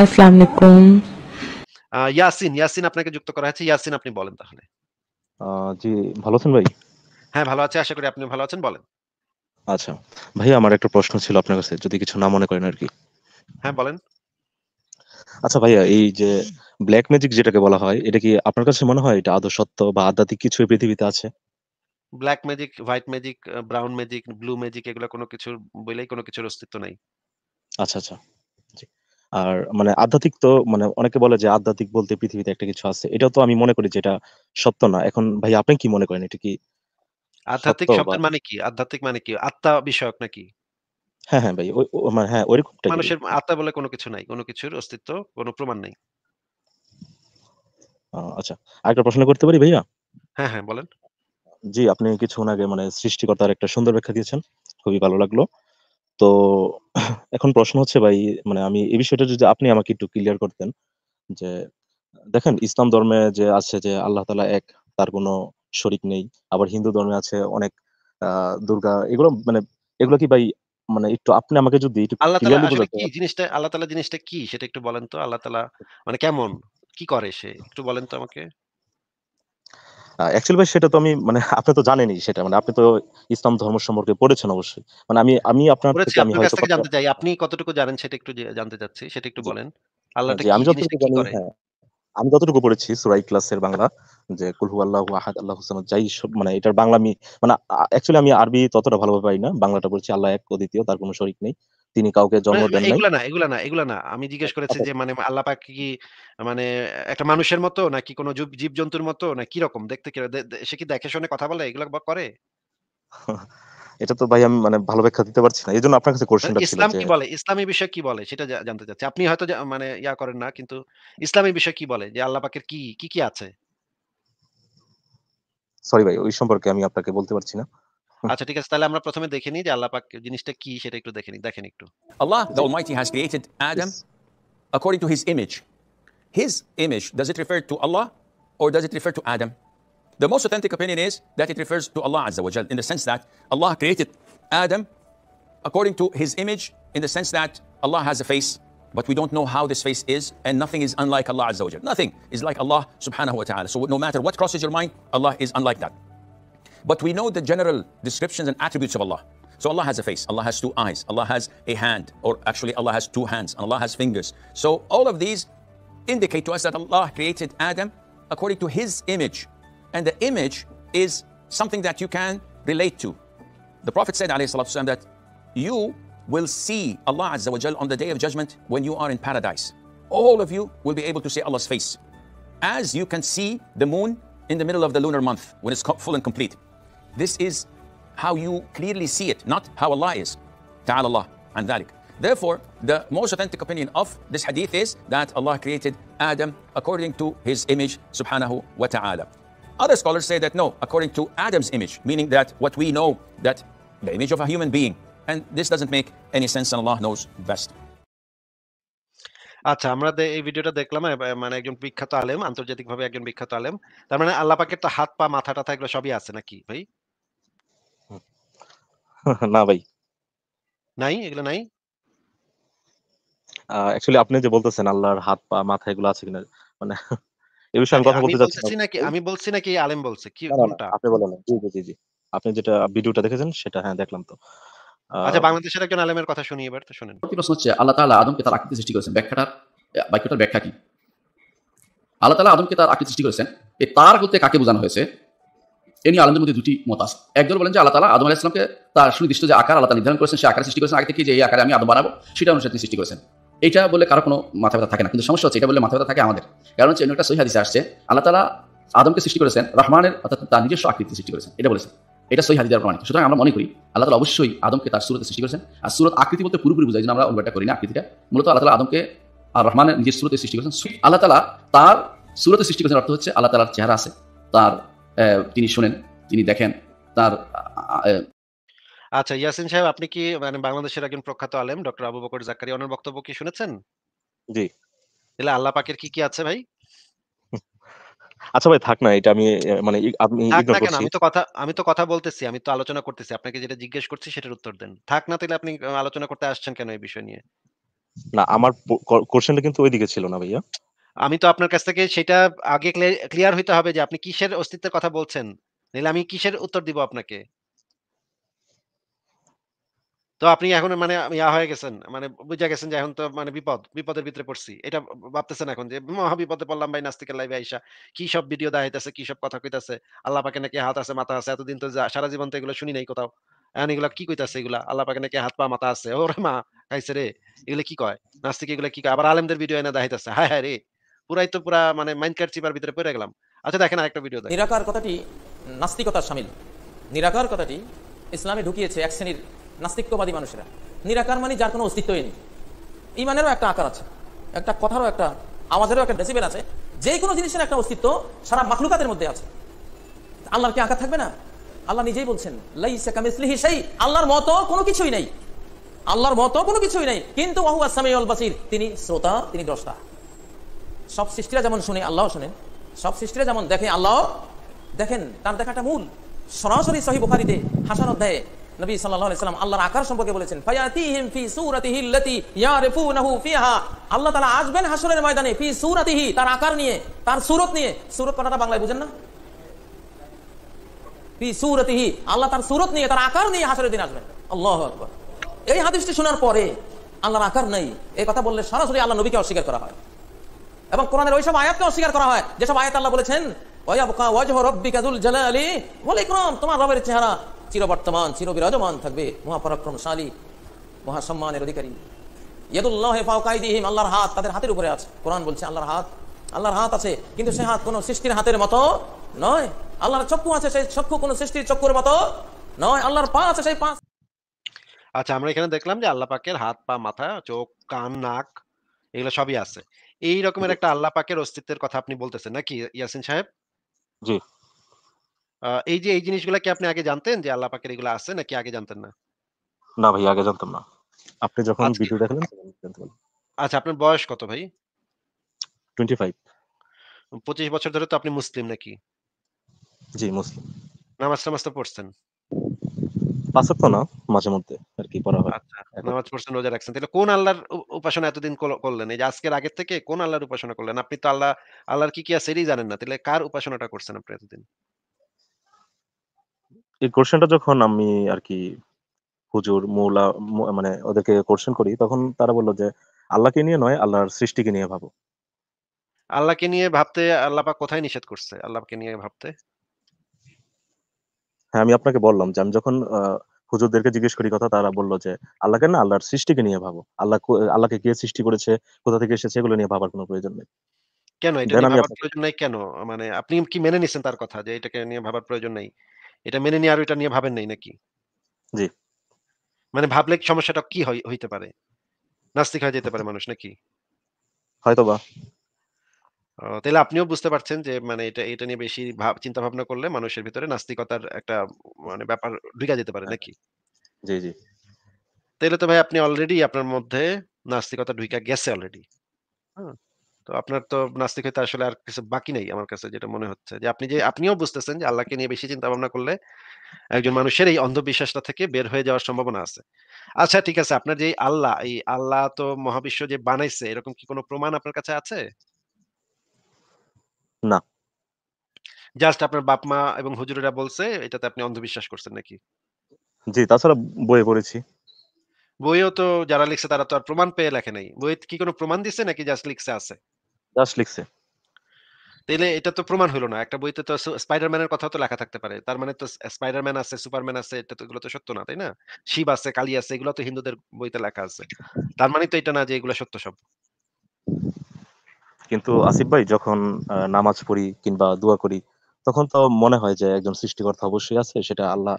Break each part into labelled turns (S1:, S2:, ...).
S1: আসসালামু আলাইকুম
S2: ইয়াসিন ইয়াসিন আপনাকে যুক্ত করা হয়েছে ইয়াসিন আপনি বলেন তাহলে জি ভালো আছেন ভাই হ্যাঁ ভালো আছে আশা করি আপনি ভালো আছেন বলেন
S1: আচ্ছা ভাই আমার একটা প্রশ্ন ছিল আপনার কাছে যদি কিছু না মনে করেন আর কি হ্যাঁ বলেন আচ্ছা ভাইয়া এই যে ব্ল্যাক ম্যাজিক যেটাকে বলা হয় এটা কি আপনার কাছে মনে হয় এটা আদৌ সত্য বা আধ্যাত্মিক কিছু পৃথিবীতে আছে
S2: black magic white magic brown magic blue magic এগুলো কোনো কিছুর বলেই কোনো কিছুর অস্তিত্ব নাই
S1: আচ্ছা আচ্ছা আর মানে আধ্যাত্মিক তো মানে অনেকে বলে যে আধ্যাত্মিক বলতে পৃথিবীতে একটা কিছু আছে এটা তো আমি মনে করি যেটা সত্য না এখন ভাই আপনি কি মনে করেন এটা কি
S2: আধ্যাত্মিক শব্দের মানে কি আধ্যাত্মিক মানে কি আত্মা বিষয়ক নাকি
S1: হ্যাঁ হ্যাঁ ভাই মানে হ্যাঁ মানুষের
S2: আত্মা বলে কোনো কিছু নাই কোনো কিছুর অস্তিত্ব কোনো প্রমাণ নাই
S1: আচ্ছা আরেকটা প্রশ্ন করতে পারি ভাইয়া হ্যাঁ হ্যাঁ বলেন জি আপনি কিছুক্ষণ আগে মানে সৃষ্টিকর্তার একটা সুন্দর ব্যাখ্যা দিয়েছেন খুবই ভালো লাগলো তো এখন প্রশ্ন হচ্ছে ভাই মানে আমি এই বিষয়টা যদি আপনি আমাকে একটু ক্লিয়ার করতেন যে দেখেন ইসলাম ধর্মে যে আছে যে আল্লাহ তালা এক তার কোনো শরিক নেই আবার হিন্দু ধর্মে আছে অনেক দুর্গা এগুলো মানে এগুলো কি ভাই মানে একটু আপনি আমাকে যদি একটু আল্লাহ তালা কি
S2: জিনিসটা আল্লাহ জিনিসটা কি সেটা একটু বলেন তো আল্লাহ তালা মানে কেমন কি করে সে একটু বলেন তো আমাকে
S1: অ্যাকচুয়ালি ভাই সেটা তো আমি মানে আপনি তো জানেনই সেটা মানে আপনি তো ইসলাম ধর্ম সম্পর্কে পড়েছেন অবশ্যই মানে আমি আমি আপনার থেকে আমি হয়তো জানতে
S2: চাই আপনি কতটুকু জানেন সেটা একটু জানতে চাচ্ছি সেটা একটু বলেন আল্লাহটা আমি যতটুকু জানি
S1: হ্যাঁ, আমি যতটুকু পড়েছি সুরাই ক্লাসের বাংলা যে কুলহু আল্লাহ আহাদ আল্লাহ হোসেন যাই সব মানে এটার বাংলা আমি মানে অ্যাকচুয়ালি আমি আরবি ততটা ভালোভাবে পাই না বাংলাটা পড়ছি আল্লাহ এক অদ্বিতীয় তার কোনো শরিক নেই তিনি কাউকে জন্ম দেন নাই এগুলা
S2: না এগুলা না এগুলা না আমি জিজ্ঞেস করেছি আচ্ছা। যে মানে আল্লাহ পাক কি মানে একটা মানুষের মতো নাকি কোনো জীবজন্তুর মতো না কি রকম দেখতে কি সে কি দেখে শুনে কথা বলে এগুলা বা করে
S1: এটা তো ভাই আমি মানে ভালো ব্যাখ্যা দিতে পারছি না এইজন্য আপনার কাছে কোশ্চেনটা ছিল ইসলাম কি
S2: বলে ইসলামী বিষয় কি বলে সেটা জানতে চাচ্ছি আপনি হয়তো মানে ইয়া করেন না কিন্তু ইসলামী বিষয় কি বলে যে আল্লাহ পাকের কি কি কি আছে
S1: সরি ভাই ওই সম্পর্কে আমি আপনাকে বলতে পারছি না
S2: Allah
S3: the Almighty has created Adam according to his image his image does it refer to Allah or does it refer to Adam the most authentic opinion is that it refers to Allah azza wa jal in the sense that Allah created Adam according to his image in the sense that Allah has a face but we don't know how this face is, and nothing is unlike Allah Azza wa Nothing is like Allah subhanahu wa ta'ala. So no matter what crosses your mind, Allah is unlike that. But we know the general descriptions and attributes of Allah. So Allah has a face, Allah has two eyes, Allah has a hand, or actually Allah has two hands, and Allah has fingers. So all of these indicate to us that Allah created Adam according to his image. And the image is something that you can relate to. The Prophet said والسلام, that you will see Allah Azza wa on the day of judgment when you are in paradise. All of you will be able to see Allah's face. As you can see the moon in the middle of the lunar month when it's full and complete. This is how you clearly see it, not how Allah is. Ta'ala Allah and ذلك. Therefore, the most authentic opinion of this hadith is that Allah created Adam according to his image, subhanahu wa ta'ala. Other scholars say that no, according to Adam's image, meaning that what we know, that the image of a human being. And this doesn't make any sense and Allah knows best.
S2: আচ্ছা আমরা এই ভিডিওটা দেখলাম মানে একজন বিখ্যাত আলেম আন্তর্জাতিকভাবে একজন বিখ্যাত আলেম তার মানে আল্লাহ পাকের তো হাত পা মাথা টাথা সবই আছে নাকি ভাই না ভাই নাই এগুলো নাই
S1: অ্যাকচুয়ালি আপনি যে বলতেছেন আল্লাহর হাত পা মাথা এগুলো আছে কিনা মানে এই বিষয়ে আচ্ছা, কথা বলতে চাচ্ছি
S2: নাকি আমি বলছি নাকি আলেম বলছে কি কোনটা আপনি বলেন জি জি জি আপনি যেটা ভিডিওটা দেখেছেন সেটা হ্যাঁ দেখলাম তো আচ্ছা বাংলাদেশের একজন আলেমের কথা শুনি এবার তো শুনেন
S4: প্রশ্ন হচ্ছে আল্লাহ তাআলা আদমকে তার আকৃতি সৃষ্টি করেছেন বাক্যটার ব্যাখ্যা কি আল্লাহ তাআলা আদমকে তার আকৃতি সৃষ্টি করেছেন এই তার হতে কাকে বোঝানো হয়েছে এ নিয়ে আলমদের মধ্যে দুটি মত আছে একজন বলেন যে আল্লাহ তালা আদম আলাহিসামকে তার সুনির্দিষ্ট যে আকার আল্লাহ নির্ধারণ করেছেন সে আকার সৃষ্টি করেছেন আগে থেকে যে এই আকারে আমি আদম বানাবো সেটা অনুসারে সৃষ্টি করেছেন এটা বলে কারো কোনো মাথা ব্যথা থাকে না কিন্তু সমস্যা হচ্ছে এটা বলে মাথা ব্যথা থাকে আমাদের কারণ হচ্ছে একটা সহি আসছে আল্লাহ তালা আদমকে সৃষ্টি করেছেন রহমানের অর্থাৎ তার নিজস্ব আকৃতি সৃষ্টি করেছেন এটা বলেছেন এটা সহি হাদিদার প্রমাণিত সুতরাং আমরা মনে করি আল্লাহ তালা অবশ্যই আদমকে তার সুরতে সৃষ্টি করেছেন আর সুরত আকৃতি বলতে পুরোপুরি বোঝাই আমরা উল্লেখটা করি না আকৃতিটা মূলত আল্লাহ তালা আদমকে আর রহমানের নিজের সুরতে সৃষ্টি করেছেন আল্লাহ তালা তার সুরতে সৃষ্টি করেছেন অর্থ হচ্ছে আল্লাহ তালার চেহারা আছে তার তিনি শোনেন তিনি দেখেন তার
S2: আচ্ছা ইয়াসিন সাহেব আপনি কি মানে বাংলাদেশের একজন প্রখ্যাত আলেম ডক্টর আবু বকর জাকারিয়া ওনার বক্তব্য কি শুনেছেন জি তাহলে আল্লাহ পাকের কি কি আছে ভাই
S1: আচ্ছা ভাই থাক না এটা আমি মানে আপনি ইগনোর করছি আমি তো
S2: কথা আমি তো কথা বলতেছি আমি তো আলোচনা করতেছি আপনাকে যেটা জিজ্ঞেস করছি সেটার উত্তর দেন থাক না তাহলে আপনি আলোচনা করতে আসছেন কেন এই বিষয় নিয়ে
S1: না আমার কোশ্চেনটা কিন্তু ওইদিকে ছিল না ভাইয়া
S2: আমি তো আপনার কাছ থেকে সেটা আগে ক্লিয়ার হইতে হবে যে আপনি কিসের অস্তিত্বের কথা বলছেন নাহলে আমি কিসের উত্তর দিব আপনাকে তো আপনি এখন মানে ইয়া হয়ে গেছেন মানে বুঝা গেছেন যে এখন তো মানে বিপদ বিপদের ভিতরে পড়ছি এটা ভাবতেছেন এখন যে মহাবিপদে পড়লাম ভাই নাস্তিকের লাইভে আইসা কি সব ভিডিও দেখাইতেছে কি সব কথা কইতাছে আল্লাহ পাকে নাকি হাত আছে মাথা আছে এতদিন তো সারা জীবন তো এগুলো শুনি নাই কোথাও এখন এগুলো কি কইতাছে এগুলা আল্লাহ পাকে নাকি হাত পা মাথা আছে ওরে মা খাইছে রে এগুলো কি কয় নাস্তিক এগুলো কি কয় আবার আলেমদের ভিডিও এনে দেখাইতেছে হায় হায় রে পুরাই তো পুরা মানে মাইন্ড কার্ড চিপার ভিতরে পড়ে গেলাম আচ্ছা দেখেন আরেকটা ভিডিও দেখেন
S4: নিরাকার কথাটি নাস্তিকতার সামিল নিরাকার কথাটি ইসলামে ঢুকিয়েছে এক শ্রেণীর নাস্তিকবাদী মানুষেরা নিরাকার মানে যার কোনো অস্তিত্বই নেই ইমানেরও একটা আকার আছে একটা কথারও একটা আওয়াজেরও একটা ডেসিবেল আছে যে কোনো জিনিসের একটা অস্তিত্ব সারা মাখলুকাতের মধ্যে আছে আল্লাহর কি আকার থাকবে না আল্লাহ নিজেই বলছেন আল্লাহর মতো কোনো কিছুই নেই আল্লাহর মতো কোনো কিছুই নেই কিন্তু তিনি শ্রোতা তিনি দ্রষ্টা সব সৃষ্টিরা যেমন শুনে আল্লাহ শোনেন সব সৃষ্টিরা যেমন দেখে আল্লাহ দেখেন তার দেখাটা মূল সরাসরি সহি বুখারিতে হাসান অধ্যায়ে নবী সাল্লাহ সাল্লাম আল্লাহর আকার সম্পর্কে বলেছেন আল্লাহ তালা আসবেন হাসনের ময়দানে ফি সুরাতিহি তার আকার নিয়ে তার সুরত নিয়ে সুরত কথাটা বাংলায় বুঝেন না আল্লাহ তার সুরত নিয়ে তার আকার নিয়ে হাসরের দিন আসবেন আল্লাহ এই হাদিসটি শোনার পরে আল্লাহর আকার নেই এই কথা বললে সরাসরি আল্লাহ নবীকে অস্বীকার করা হয় এবং কোরআনের ওইসব আয়াতকে অস্বীকার করা হয় যেসব আয়াত আল্লাহ বলেছেন হাতের কিন্তু সে হাত সৃষ্টির হাতের মতো নয় আল্লাহর চক্ষু আছে সেই চক্ষু কোনো সৃষ্টির চক্ষুর মতো নয় আল্লাহর পা আছে সেই পা
S2: আচ্ছা আমরা এখানে দেখলাম যে আল্লাহ পাকের হাত পা মাথা চোখ কান নাক এগুলো সবই আছে এই রকমের একটা আল্লাহ পাকের অস্তিত্বের কথা আপনি বলতেছেন নাকি ইয়াসিন সাহেব জি এই যে এই জিনিসগুলো কি আপনি আগে জানতেন যে আল্লাহ পাকের এগুলো আছে নাকি আগে জানতেন না না ভাই আগে জানতাম না
S1: আপনি যখন আচ্ছা। ভিডিও দেখলেন
S2: আচ্ছা আপনার বয়স কত ভাই 25 25 বছর ধরে তো আপনি মুসলিম নাকি জি মুসলিম নামাজ টামাজ তো পড়ছেন না মাঝে মধ্যে আর কি পড়া হয় আচ্ছা, নামাজ পড়ছেন রোজা রাখছেন তাহলে কোন আল্লাহর উপাসনা এতদিন করলেন এই যে আজকের থেকে কোন আল্লাহর উপাসনা করলেন আপনি তো আল্লাহ আল্লাহর কি কি আছে এরই জানেন না তাহলে কার উপাসনাটা করছেন আপনি এতদিন
S1: এই কোশ্চেনটা যখন আমি আর কি হুজুর মৌলা মানে ওদেরকে কোশ্চেন করি তখন তারা বললো যে আল্লাহকে নিয়ে নয় আল্লাহর সৃষ্টিকে নিয়ে ভাবো
S2: আল্লাহকে নিয়ে ভাবতে আল্লাহ কোথায় নিষেধ করছে আল্লাহকে নিয়ে ভাবতে
S1: হ্যাঁ আমি আপনাকে বললাম যে আমি যখন হুজুরদেরকে জিজ্ঞেস করি কথা তারা বললো যে আল্লাহকে না আল্লাহর সৃষ্টিকে নিয়ে ভাবো আল্লাহ আল্লাহকে কে সৃষ্টি করেছে কোথা থেকে এসেছে এগুলো নিয়ে ভাবার কোনো প্রয়োজন নেই
S2: কেন এটা ভাবার প্রয়োজন নাই কেন মানে আপনি কি মেনে নিছেন তার কথা যে এটাকে নিয়ে ভাবার প্রয়োজন নাই এটা মেনে নিয়ে আর এটা নিয়ে ভাবেন নাই নাকি জি মানে ভাবলে সমস্যাটা কি হইতে পারে নাস্তিক হয়ে যেতে পারে মানুষ নাকি হয়তো বা তাহলে আপনিও বুঝতে পারছেন যে মানে এটা এটা নিয়ে বেশি ভাব চিন্তা ভাবনা করলে মানুষের ভিতরে নাস্তিকতার একটা মানে ব্যাপার ঢুকা যেতে পারে হ্যাঁ। নাকি জি জি তাহলে তো ভাই আপনি অলরেডি আপনার মধ্যে নাস্তিকতা ঢুকা গেছে অলরেডি হ্যাঁ? তো আপনার তো নাস্তিক হইতে আসলে আর কিছু বাকি নেই আমার কাছে যেটা মনে হচ্ছে যে আপনি যে আপনিও বুঝতেছেন যে আল্লাহকে নিয়ে বেশি চিন্তা ভাবনা করলে একজন মানুষের এই অন্ধবিশ্বাসটা থেকে বের হয়ে যাওয়ার সম্ভাবনা আছে আচ্ছা ঠিক আছে আপনার যে আল্লাহ এই আল্লাহ তো মহাবিশ্ব যে বানাইছে এরকম কি কোনো প্রমাণ আপনার কাছে আছে না। জাস্ট আপনার বাপ-মা এবং হুজুরেরা বলছে, এটাতে আপনি অন্ধবিশ্বাস করছেন নাকি?
S1: জি, তাছাড়া বইয়ে পড়েছি।
S2: বইও তো যারা লিখছে তারা তো আর প্রমাণ পেয়ে লেখে নাই। বই কি কোনো প্রমাণ দিছে নাকি জাস্ট লিখছে আছে? জাস্ট লিখছে। তাইলে এটা তো প্রমাণ হলো না। একটা বইতে তো স্পাইডারম্যানের কথা তো লেখা থাকতে পারে। তার মানে তো স্পাইডারম্যান আছে, সুপারম্যান আছে, এটা তো এগুলো তো সত্য না, তাই না? শিব আছে, কালী আছে, এগুলো তো হিন্দুদের বইতে লেখা আছে। তার মানে তো এটা না যে এগুলো সত্য সব।
S1: কিন্তু আসিফ ভাই যখন নামাজ পড়ি কিংবা দোয়া করি তখন তো মনে হয় যে একজন সৃষ্টিকর্তা অবশ্যই আছে সেটা আল্লাহ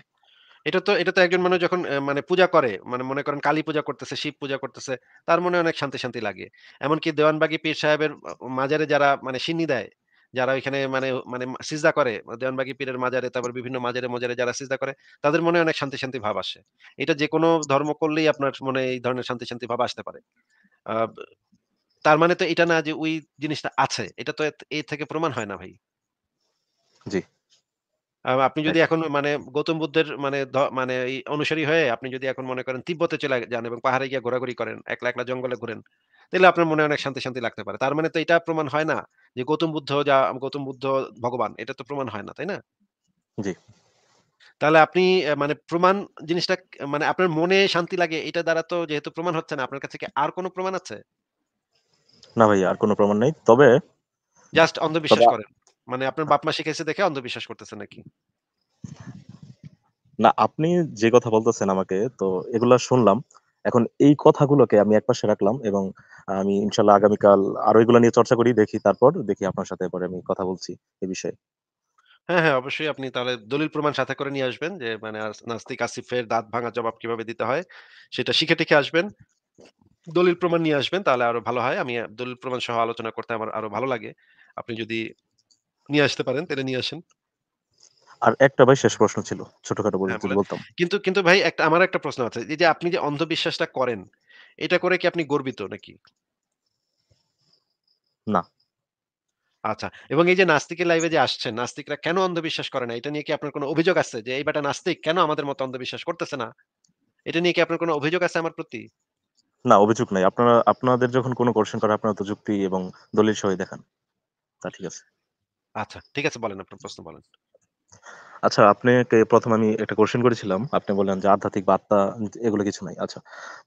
S2: এটা তো এটা তো একজন মানুষ যখন মানে পূজা করে মানে মনে করেন কালী পূজা করতেছে শিব পূজা করতেছে তার মনে অনেক শান্তি শান্তি লাগে এমনকি দেওয়ানবাগি পীর সাহেবের মাজারে যারা মানে সিন্নি দেয় যারা ওইখানে মানে মানে সিজা করে দেওয়ানবাগি পীরের মাজারে তারপর বিভিন্ন মাজারে মজারে যারা সিজা করে তাদের মনে অনেক শান্তি শান্তি ভাব আসে এটা যে কোনো ধর্ম করলেই আপনার মনে এই ধরনের শান্তি শান্তি ভাব আসতে পারে তার মানে তো এটা না যে ওই জিনিসটা আছে এটা তো এর থেকে প্রমাণ হয় না ভাই জি আপনি যদি হ্যাঁ। এখন মানে গৌতম বুদ্ধের মানে মানে অনুসারী হয়ে আপনি যদি এখন মনে করেন তিব্বতে চলে যান এবং পাহাড়ে গিয়ে ঘোরাঘুরি করেন একলা একলা জঙ্গলে ঘুরেন তাহলে আপনার মনে অনেক শান্তি শান্তি লাগতে পারে তার মানে তো এটা প্রমাণ হয় না যে গৌতম বুদ্ধ যা গৌতম বুদ্ধ ভগবান এটা তো প্রমাণ হয় না তাই না জি তাহলে আপনি মানে প্রমাণ জিনিসটা মানে আপনার মনে শান্তি লাগে এটা দ্বারা তো যেহেতু প্রমাণ হচ্ছে না আপনার কাছে কি আর কোনো প্রমাণ আছে
S1: না ভাই আর কোনো প্রমাণ নেই তবে
S2: জাস্ট অন্ধবিশ্বাস করেন মানে আপনার বাপ মা শিখাইছে দেখে অন্ধবিশ্বাস করতেছে নাকি
S1: না আপনি যে কথা বলতেছেন আমাকে তো এগুলা শুনলাম এখন এই কথাগুলোকে আমি একপাশে রাখলাম এবং আমি ইনশাল্লাহ আগামীকাল আরো এগুলো নিয়ে চর্চা করি দেখি তারপর দেখি আপনার সাথে পরে আমি কথা বলছি এ বিষয়ে
S2: হ্যাঁ হ্যাঁ অবশ্যই আপনি তাহলে দলিল প্রমাণ সাথে করে নিয়ে আসবেন যে মানে নাস্তিক আসিফের দাঁত ভাঙা জবাব কিভাবে দিতে হয় সেটা শিখে টিকে আসবেন দলিল প্রমাণ নিয়ে আসবেন তাহলে আরো ভালো হয় আমি দলিল প্রমাণ সহ আলোচনা করতে আমার আরো ভালো লাগে আপনি যদি নিয়ে আসতে পারেন তাহলে নিয়ে আসেন
S1: আর একটা ভাই শেষ প্রশ্ন ছিল ছোটখাটো হ্যাঁ, বলতাম
S2: কিন্তু কিন্তু ভাই একটা আমার একটা প্রশ্ন আছে এই যে আপনি যে অন্ধবিশ্বাসটা করেন এটা করে কি আপনি গর্বিত নাকি না আচ্ছা এবং এই যে নাস্তিকের লাইভে যে আসছেন নাস্তিকরা কেন অন্ধবিশ্বাস করে না এটা নিয়ে কি আপনার কোনো অভিযোগ আছে যে এই বেটা নাস্তিক কেন আমাদের মতো অন্ধবিশ্বাস করতেছে না এটা নিয়ে কি আপনার কোনো অভিযোগ আছে আমার প্রতি
S1: না অভিযোগ নাই আপনারা আপনাদের যখন কোনো কোশ্চেন করে আপনারা তো যুক্তি এবং দলিল সহ দেখান তা ঠিক আছে
S2: আচ্ছা ঠিক আছে বলেন আপনার প্রশ্ন বলেন
S1: আচ্ছা আপনাকে প্রথম আমি একটা কোশ্চেন করেছিলাম আপনি বললেন যে আধ্যাত্মিক বার্তা এগুলো কিছু নাই আচ্ছা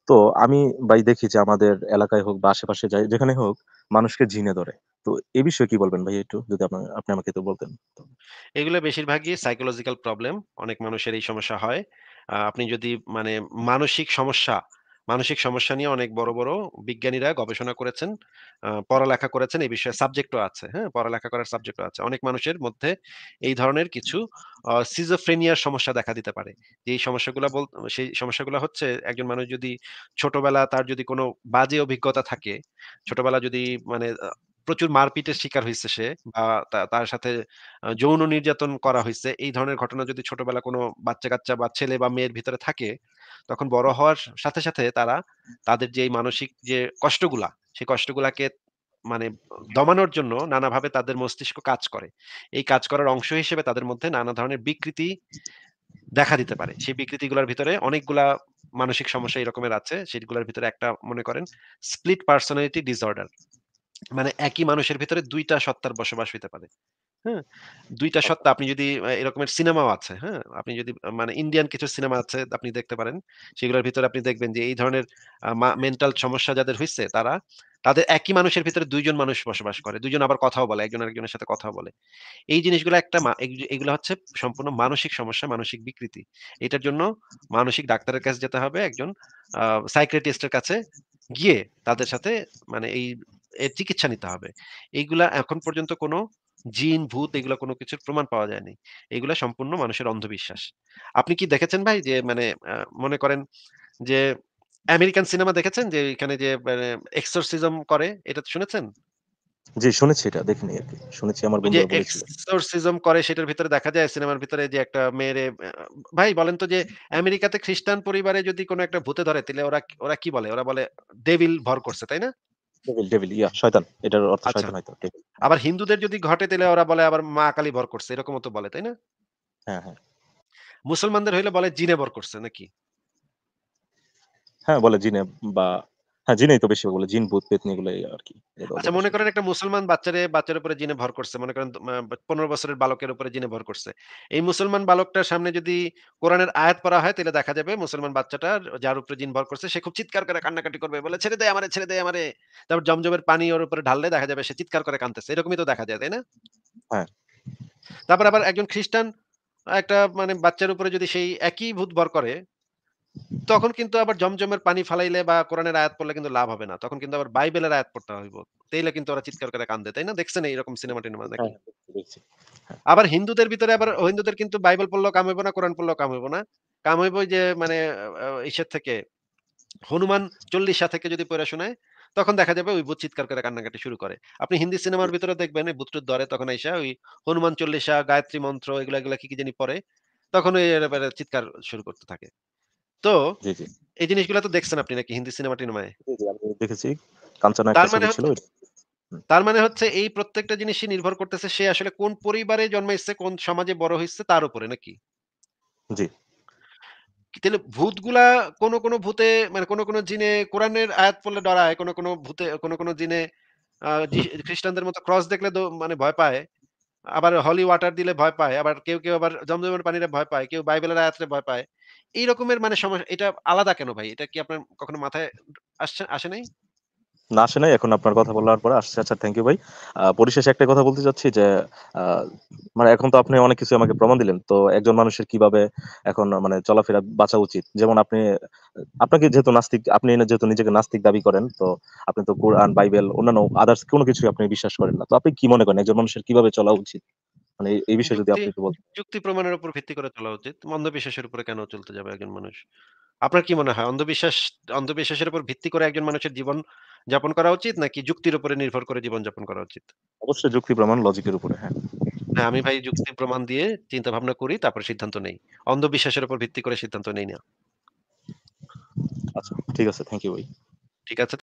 S1: তো আমি ভাই দেখি যে আমাদের এলাকায় হোক বা আশেপাশে যাই যেখানে হোক মানুষকে জিনে ধরে তো এ বিষয়ে কি বলবেন ভাই একটু যদি আপনি আমাকে তো বলতেন
S2: এগুলো বেশিরভাগই সাইকোলজিক্যাল প্রবলেম অনেক মানুষের এই সমস্যা হয় আপনি যদি মানে মানসিক সমস্যা মানসিক সমস্যা নিয়ে অনেক বড় বড় বিজ্ঞানীরা গবেষণা করেছেন পড়ালেখা করেছেন এই বিষয়ে সাবজেক্টও আছে হ্যাঁ পড়ালেখা করার সাবজেক্টও আছে অনেক মানুষের মধ্যে এই ধরনের কিছু সিজোফ্রেনিয়ার সমস্যা দেখা দিতে পারে এই সমস্যাগুলো বল সেই সমস্যাগুলো হচ্ছে একজন মানুষ যদি ছোটবেলা তার যদি কোনো বাজে অভিজ্ঞতা থাকে ছোটবেলা যদি মানে প্রচুর মারপিটের শিকার হয়েছে সে বা তার সাথে যৌন নির্যাতন করা হয়েছে এই ধরনের ঘটনা যদি ছোটবেলা কোনো বাচ্চা কাচ্চা বা ছেলে বা মেয়ের ভিতরে থাকে তখন বড় হওয়ার সাথে সাথে তারা তাদের যে মানসিক যে কষ্টগুলা সেই কষ্টগুলাকে মানে দমানোর জন্য নানাভাবে তাদের মস্তিষ্ক কাজ করে এই কাজ করার অংশ হিসেবে তাদের মধ্যে নানা ধরনের বিকৃতি দেখা দিতে পারে সেই বিকৃতিগুলোর ভিতরে অনেকগুলা মানসিক সমস্যা এরকমের আছে সেগুলোর ভিতরে একটা মনে করেন স্প্লিট পার্সোনালিটি ডিসঅর্ডার মানে একই মানুষের ভিতরে দুইটা সত্তার বসবাস হইতে পারে হ্যাঁ দুইটা আচ্ছা। সত্তা আপনি যদি এরকমের সিনেমাও আছে হ্যাঁ আপনি যদি মানে ইন্ডিয়ান কিছু সিনেমা আছে আপনি দেখতে পারেন সেগুলোর ভিতরে আপনি দেখবেন যে এই ধরনের মেন্টাল সমস্যা যাদের হয়েছে তারা তাদের একই মানুষের ভিতরে দুইজন মানুষ বসবাস করে দুজন আবার কথাও বলে একজন আরেকজনের সাথে কথা বলে এই জিনিসগুলো একটা এগুলো হচ্ছে সম্পূর্ণ মানসিক সমস্যা মানসিক বিকৃতি এটার জন্য মানসিক ডাক্তারের কাছে যেতে হবে একজন সাইক্রেটিস্টের কাছে গিয়ে তাদের সাথে মানে এই চিকিৎসা নিতে হবে এইগুলা এখন পর্যন্ত কোনো জিন ভূত এগুলো কোনো কিছুর প্রমাণ পাওয়া যায়নি এগুলো সম্পূর্ণ মানুষের অন্ধবিশ্বাস আপনি কি দেখেছেন ভাই যে মানে মনে করেন যে আমেরিকান সিনেমা দেখেছেন যে এখানে যে মানে এক্সোরসিজম করে এটা শুনেছেন
S1: জি শুনেছি এটা দেখিনি আর কি শুনেছি আমার বন্ধু
S2: এক্সোরসিজম করে সেটার ভিতরে দেখা যায় সিনেমার ভিতরে যে একটা মেয়েরে ভাই বলেন তো যে আমেরিকাতে খ্রিস্টান পরিবারে যদি কোনো একটা ভূতে ধরে তাহলে ওরা ওরা কি বলে ওরা বলে দেবিল ভর করছে তাই না
S1: ডেভিল ইয়া শয়তান এটার অর্থ আচ্ছা। শয়তান হয়তো
S2: আবার হিন্দুদের যদি ঘটে তাহলে ওরা বলে আবার মা কালী ভর করছে এরকমও তো বলে তাই না হ্যাঁ হ্যাঁ মুসলমানদের হইলে বলে জিনে ভর করছে নাকি
S1: হ্যাঁ বলে জিনে বা হ্যাঁ জিনেই তো বেশি বলে জিন ভূত পেতনি এগুলো আর কি
S2: আচ্ছা মনে করেন একটা মুসলমান বাচ্চারে বাচ্চার উপরে জিনে ভর করছে মনে করেন পনেরো বছরের বালকের উপরে জিনে ভর করছে এই মুসলমান বালকটার সামনে যদি কোরআনের আয়াত পড়া হয় তাহলে দেখা যাবে মুসলমান বাচ্চাটা যার উপরে জিন ভর করছে সে খুব চিৎকার করে কান্নাকাটি করবে বলে ছেড়ে দেয় আমারে ছেড়ে দেয় আমারে তারপর জমজমের পানি ওর উপরে ঢাললে দেখা যাবে সে চিৎকার করে কাঁদতেছে এরকমই তো দেখা যায় তাই না হ্যাঁ তারপর আবার একজন খ্রিস্টান একটা মানে বাচ্চার উপরে যদি সেই একই ভূত ভর করে তখন কিন্তু আবার জমজমের পানি ফালাইলে বা কোরআনের আয়াত পড়লে কিন্তু লাভ হবে না তখন কিন্তু আবার বাইবেলের আয়াত পড়তে হইব তাইলে কিন্তু ওরা চিৎকার করে কান্দে তাই না দেখছেন এইরকম সিনেমা টিনেমা হ্যাঁ, দেখেন হ্যাঁ। আবার হিন্দুদের ভিতরে আবার হিন্দুদের কিন্তু বাইবেল পড়লেও কাম হইব না কোরআন পড়লেও কাম হইব না কাম হইব যে মানে ঈশ্বর থেকে হনুমান চল্লিশ সা থেকে যদি পড়া শোনায় তখন দেখা যাবে ওই ভূত চিৎকার করে কান্নাকাটি শুরু করে আপনি হিন্দি সিনেমার ভিতরে দেখবেন ভূতটুর দরে তখন আইসা ওই হনুমান চল্লিশা গায়ত্রী মন্ত্র এগুলা এগুলা কি কি জানি পরে তখন ওই চিৎকার শুরু করতে থাকে তো এই জিনিসগুলো তো দেখছেন আপনি নাকি হিন্দি সিনেমা টিনেমায়
S1: দেখেছি কাঞ্চনা তার মানে
S2: তার মানে হচ্ছে এই প্রত্যেকটা জিনিসই নির্ভর করতেছে সে আসলে কোন পরিবারে জন্মাইছে কোন সমাজে বড় হয়েছে তার উপরে নাকি জি তাহলে ভূতগুলা কোন কোন ভূতে মানে কোন কোন জিনে কোরআনের আয়াত পড়লে ডরায় কোন কোন ভূতে কোন কোন জিনে খ্রিস্টানদের মতো ক্রস দেখলে মানে ভয় পায় আবার হলি ওয়াটার দিলে ভয় পায় আবার কেউ কেউ আবার জমজমের পানিরে ভয় পায় কেউ বাইবেলের আয়াতরে ভয় পায় এই রকমের মানে সমস্যা এটা আলাদা কেন ভাই এটা কি আপনার কখনো মাথায় আসছে আসে নাই
S1: না আসে নাই এখন আপনার কথা বলার পরে আসছে আচ্ছা থ্যাংক ইউ ভাই পরিশেষে একটা কথা বলতে চাচ্ছি যে মানে এখন তো আপনি অনেক কিছু আমাকে প্রমাণ দিলেন তো একজন মানুষের কিভাবে এখন মানে চলাফেরা বাঁচা উচিত যেমন আপনি আপনাকে যেহেতু নাস্তিক আপনি যেহেতু নিজেকে নাস্তিক দাবি করেন তো আপনি তো কোরআন বাইবেল অন্যান্য আদার্স কোনো কিছু আপনি বিশ্বাস করেন না তো আপনি কি মনে করেন একজন মানুষের কিভাবে চলা উচিত মানে এই বিষয়ে যদি আপনি একটু
S2: বলতেন যুক্তি প্রমাণের উপর ভিত্তি করে চলা উচিত অন্ধবিশ্বাসের উপরে কেন চলতে যাবে একজন মানুষ আপনার কি মনে হয় অন্ধবিশ্বাস অন্ধবিশ্বাসের উপর ভিত্তি করে একজন মানুষের জীবন যাপন করা উচিত নাকি যুক্তির উপরে নির্ভর করে জীবন যাপন করা উচিত
S1: অবশ্যই যুক্তি প্রমাণ লজিকের উপরে হ্যাঁ
S2: হ্যাঁ আমি ভাই যুক্তি প্রমাণ দিয়ে চিন্তা ভাবনা করি তারপর সিদ্ধান্ত নেই অন্ধবিশ্বাসের উপর ভিত্তি করে সিদ্ধান্ত নেই না
S1: আচ্ছা ঠিক আছে থ্যাংক ইউ ভাই
S2: ঠিক আছে